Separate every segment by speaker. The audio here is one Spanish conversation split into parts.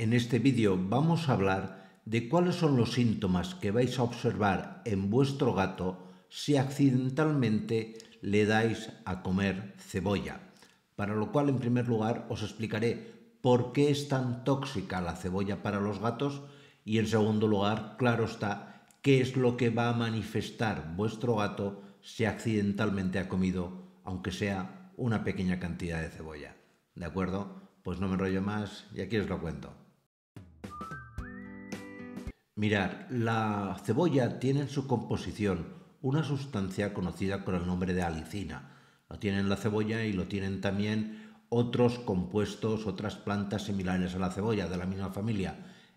Speaker 1: En este vídeo vamos a hablar de cuáles son los síntomas que vais a observar en vuestro gato si accidentalmente le dais a comer cebolla. Para lo cual, en primer lugar, os explicaré por qué es tan tóxica la cebolla para los gatos y, en segundo lugar, claro está, qué es lo que va a manifestar vuestro gato si accidentalmente ha comido, aunque sea una pequeña cantidad de cebolla. ¿De acuerdo? Pues no me enrollo más y aquí os lo cuento. Mirar, la cebolla tiene en su composición una sustancia conocida con el nombre de alicina. Lo tienen la cebolla y lo tienen también otros compuestos, otras plantas similares a la cebolla de la misma familia.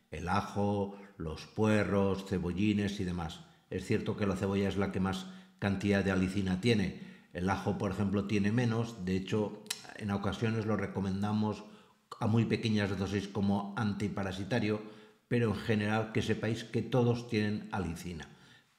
Speaker 1: El ajo, los puerros, cebollines y demás. Es cierto que la cebolla es la que más cantidad de alicina tiene. El ajo, por ejemplo, tiene menos. De hecho, en ocasiones lo recomendamos a muy pequeñas dosis como antiparasitario pero en general que sepáis que todos tienen alicina.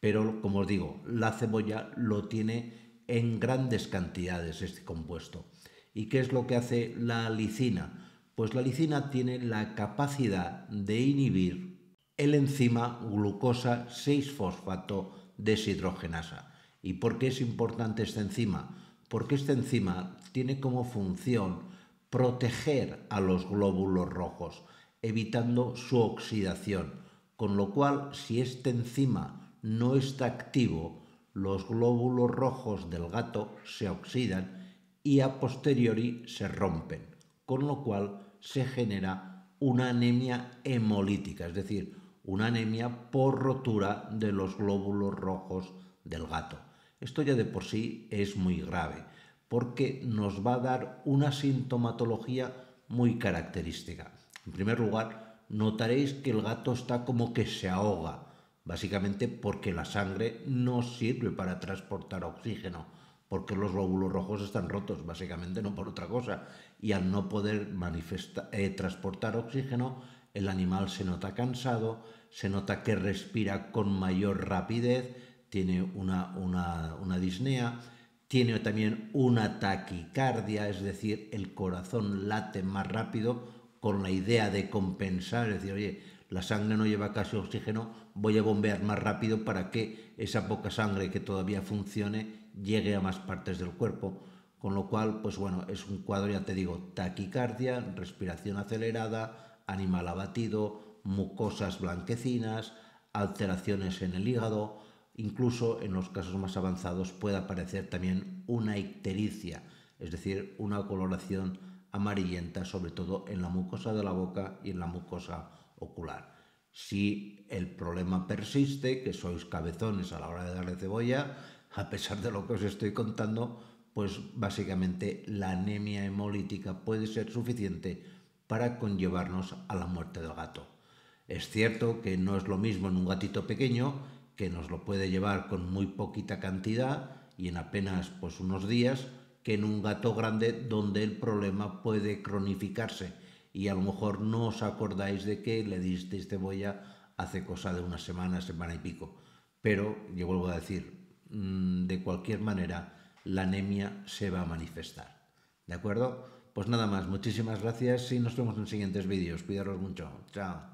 Speaker 1: Pero como os digo, la cebolla lo tiene en grandes cantidades este compuesto. ¿Y qué es lo que hace la alicina? Pues la alicina tiene la capacidad de inhibir el enzima glucosa 6-fosfato deshidrogenasa. ¿Y por qué es importante esta enzima? Porque esta enzima tiene como función proteger a los glóbulos rojos evitando su oxidación, con lo cual si este enzima no está activo, los glóbulos rojos del gato se oxidan y a posteriori se rompen, con lo cual se genera una anemia hemolítica, es decir, una anemia por rotura de los glóbulos rojos del gato. Esto ya de por sí es muy grave, porque nos va a dar una sintomatología muy característica. En primer lugar, notaréis que el gato está como que se ahoga, básicamente porque la sangre no sirve para transportar oxígeno, porque los glóbulos rojos están rotos, básicamente no por otra cosa, y al no poder eh, transportar oxígeno, el animal se nota cansado, se nota que respira con mayor rapidez, tiene una, una, una disnea, tiene también una taquicardia, es decir, el corazón late más rápido, con la idea de compensar, es decir, oye, la sangre no lleva casi oxígeno, voy a bombear más rápido para que esa poca sangre que todavía funcione llegue a más partes del cuerpo. Con lo cual, pues bueno, es un cuadro, ya te digo, taquicardia, respiración acelerada, animal abatido, mucosas blanquecinas, alteraciones en el hígado, incluso en los casos más avanzados puede aparecer también una ictericia, es decir, una coloración amarillenta, sobre todo en la mucosa de la boca y en la mucosa ocular. Si el problema persiste, que sois cabezones a la hora de darle cebolla, a pesar de lo que os estoy contando, pues básicamente la anemia hemolítica puede ser suficiente para conllevarnos a la muerte del gato. Es cierto que no es lo mismo en un gatito pequeño, que nos lo puede llevar con muy poquita cantidad y en apenas pues unos días, que en un gato grande donde el problema puede cronificarse y a lo mejor no os acordáis de que le disteis cebolla hace cosa de una semana, semana y pico. Pero yo vuelvo a decir, mm, de cualquier manera, la anemia se va a manifestar. ¿De acuerdo? Pues nada más, muchísimas gracias y nos vemos en siguientes vídeos. Cuidaros mucho. Chao.